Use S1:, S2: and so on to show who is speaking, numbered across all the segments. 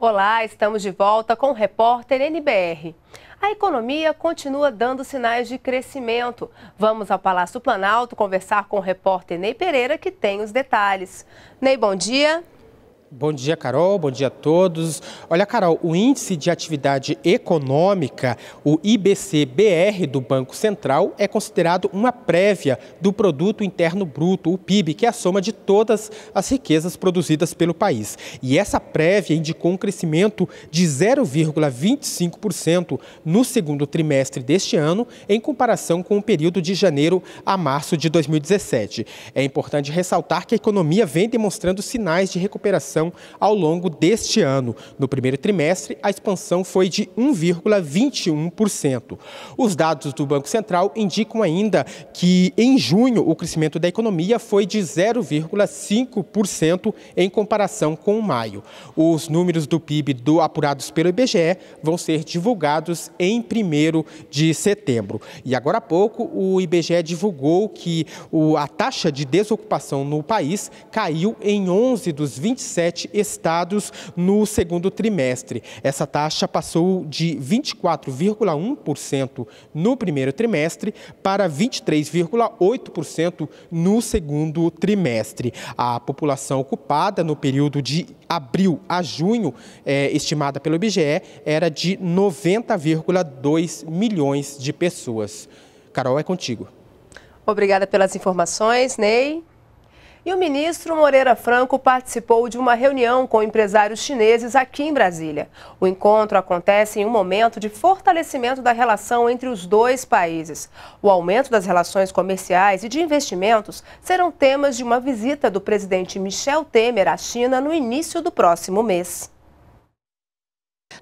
S1: Olá, estamos de volta com o repórter NBR. A economia continua dando sinais de crescimento. Vamos ao Palácio Planalto conversar com o repórter Ney Pereira, que tem os detalhes. Ney, bom dia.
S2: Bom dia, Carol. Bom dia a todos. Olha, Carol, o Índice de Atividade Econômica, o IBC-BR do Banco Central, é considerado uma prévia do Produto Interno Bruto, o PIB, que é a soma de todas as riquezas produzidas pelo país. E essa prévia indicou um crescimento de 0,25% no segundo trimestre deste ano, em comparação com o período de janeiro a março de 2017. É importante ressaltar que a economia vem demonstrando sinais de recuperação expansão ao longo deste ano. No primeiro trimestre, a expansão foi de 1,21%. Os dados do Banco Central indicam ainda que em junho o crescimento da economia foi de 0,5% em comparação com maio. Os números do PIB do, apurados pelo IBGE vão ser divulgados em 1 de setembro. E agora há pouco o IBGE divulgou que o, a taxa de desocupação no país caiu em 11 dos 27 27 estados no segundo trimestre. Essa taxa passou de 24,1% no primeiro trimestre para 23,8% no segundo trimestre. A população ocupada no período de abril a junho, é, estimada pelo IBGE, era de 90,2 milhões de pessoas. Carol, é contigo.
S1: Obrigada pelas informações, Ney. E o ministro Moreira Franco participou de uma reunião com empresários chineses aqui em Brasília. O encontro acontece em um momento de fortalecimento da relação entre os dois países. O aumento das relações comerciais e de investimentos serão temas de uma visita do presidente Michel Temer à China no início do próximo mês.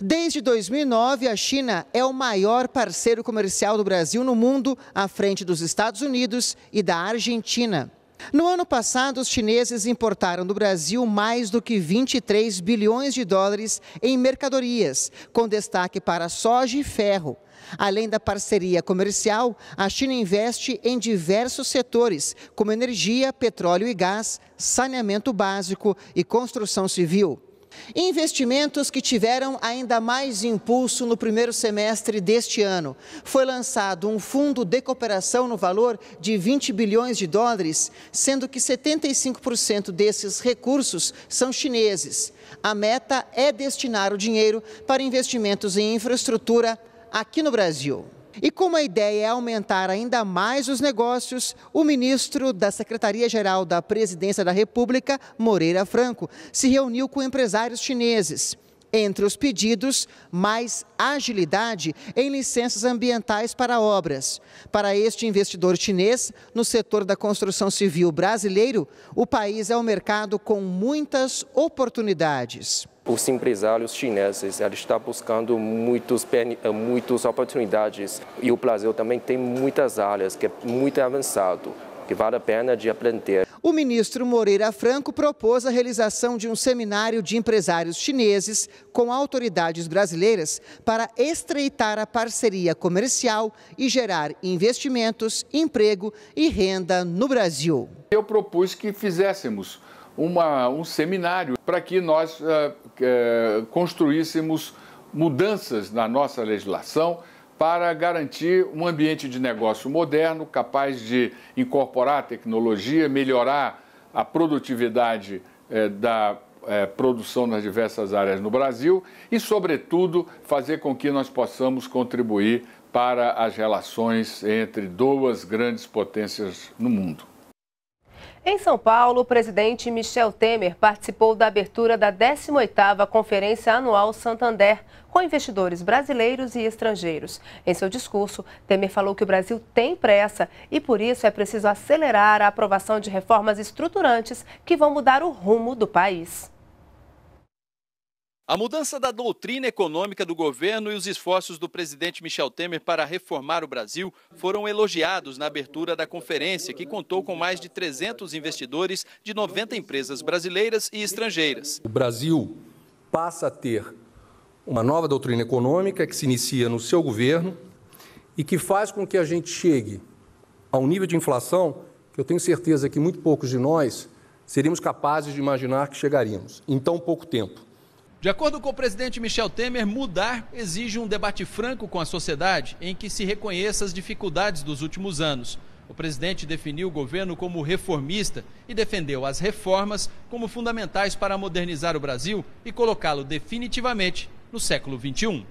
S1: Desde
S3: 2009, a China é o maior parceiro comercial do Brasil no mundo, à frente dos Estados Unidos e da Argentina. No ano passado, os chineses importaram do Brasil mais do que 23 bilhões de dólares em mercadorias, com destaque para soja e ferro. Além da parceria comercial, a China investe em diversos setores, como energia, petróleo e gás, saneamento básico e construção civil. Investimentos que tiveram ainda mais impulso no primeiro semestre deste ano. Foi lançado um fundo de cooperação no valor de 20 bilhões de dólares, sendo que 75% desses recursos são chineses. A meta é destinar o dinheiro para investimentos em infraestrutura aqui no Brasil. E como a ideia é aumentar ainda mais os negócios, o ministro da Secretaria-Geral da Presidência da República, Moreira Franco, se reuniu com empresários chineses. Entre os pedidos, mais agilidade em licenças ambientais para obras. Para este investidor chinês, no setor da construção civil brasileiro, o país é um mercado com muitas oportunidades
S4: os empresários chineses estão buscando muitos eh, muitas oportunidades e o Brasil também tem muitas áreas que é muito avançado que vale a pena de aprender.
S3: O ministro Moreira Franco propôs a realização de um seminário de empresários chineses com autoridades brasileiras para estreitar a parceria comercial e gerar investimentos, emprego e renda no Brasil.
S4: Eu propus que fizéssemos uma, um seminário para que nós uh, uh, construíssemos mudanças na nossa legislação para garantir um ambiente de negócio moderno, capaz de incorporar tecnologia, melhorar a produtividade eh, da eh, produção nas diversas áreas no Brasil e, sobretudo, fazer com que nós possamos contribuir para as relações entre duas grandes
S5: potências no mundo.
S1: Em São Paulo, o presidente Michel Temer participou da abertura da 18ª Conferência Anual Santander com investidores brasileiros e estrangeiros. Em seu discurso, Temer falou que o Brasil tem pressa e por isso é preciso acelerar a aprovação de reformas estruturantes que vão mudar o rumo do país.
S4: A mudança da doutrina econômica do governo e os esforços do presidente Michel Temer para reformar o Brasil foram elogiados na abertura da conferência, que contou com mais de 300 investidores de 90 empresas brasileiras e estrangeiras. O Brasil passa a ter uma nova doutrina econômica que se inicia no seu governo e que faz com que a gente chegue a um nível de inflação que eu tenho certeza que muito poucos de nós seríamos capazes de imaginar que chegaríamos em tão pouco tempo. De acordo com o presidente Michel Temer, mudar exige um debate franco com a sociedade em que se reconheça as dificuldades dos últimos anos. O presidente definiu o governo como reformista e defendeu as reformas como fundamentais para modernizar o Brasil e colocá-lo definitivamente no século XXI.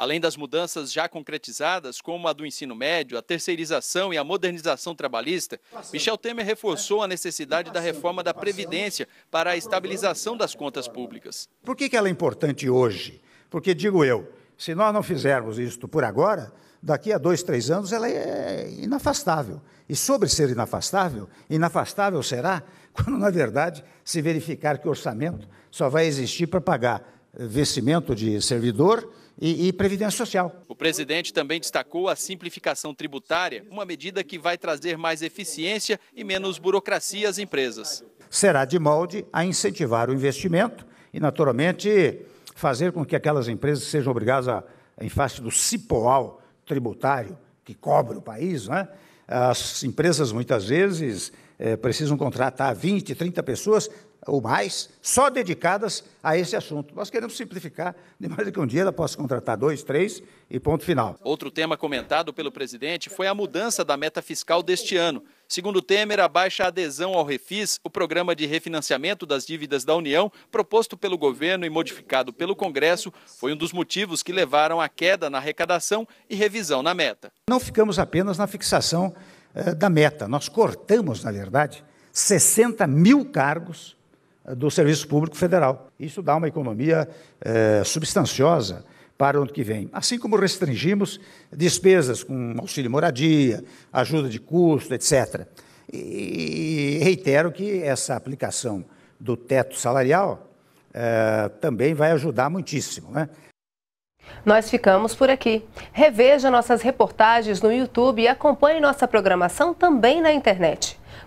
S4: Além das mudanças já concretizadas, como a do ensino médio, a terceirização e a modernização trabalhista, Michel Temer reforçou a necessidade da reforma da Previdência para a estabilização das contas públicas.
S5: Por que ela é importante hoje? Porque, digo eu, se nós não fizermos isto por agora, daqui a dois, três anos ela é inafastável. E sobre ser inafastável, inafastável será quando, na verdade, se verificar que o orçamento só vai existir para pagar vencimento de servidor e, e previdência social.
S4: O presidente também destacou a simplificação tributária, uma medida que vai trazer mais eficiência e menos burocracia às empresas.
S5: Será de molde a incentivar o investimento e, naturalmente, fazer com que aquelas empresas sejam obrigadas, a, em face do cipoal tributário que cobre o país, né? as empresas muitas vezes é, precisam contratar 20, 30 pessoas ou mais, só dedicadas a esse assunto. Nós queremos simplificar, de mais do que um dia ela possa contratar dois, três e ponto final.
S4: Outro tema comentado pelo presidente foi a mudança da meta fiscal deste ano. Segundo Temer, a baixa adesão ao Refis, o programa de refinanciamento das dívidas da União, proposto pelo governo e modificado pelo Congresso, foi um dos motivos que levaram à queda na arrecadação e revisão na meta.
S5: Não ficamos apenas na fixação eh, da meta, nós cortamos, na verdade, 60 mil cargos do Serviço Público Federal. Isso dá uma economia eh, substanciosa para o ano que vem. Assim como restringimos despesas com auxílio moradia, ajuda de custo, etc. E reitero que essa aplicação do teto salarial eh, também vai ajudar muitíssimo. Né?
S1: Nós ficamos por aqui. Reveja nossas reportagens no YouTube e acompanhe nossa programação também na internet.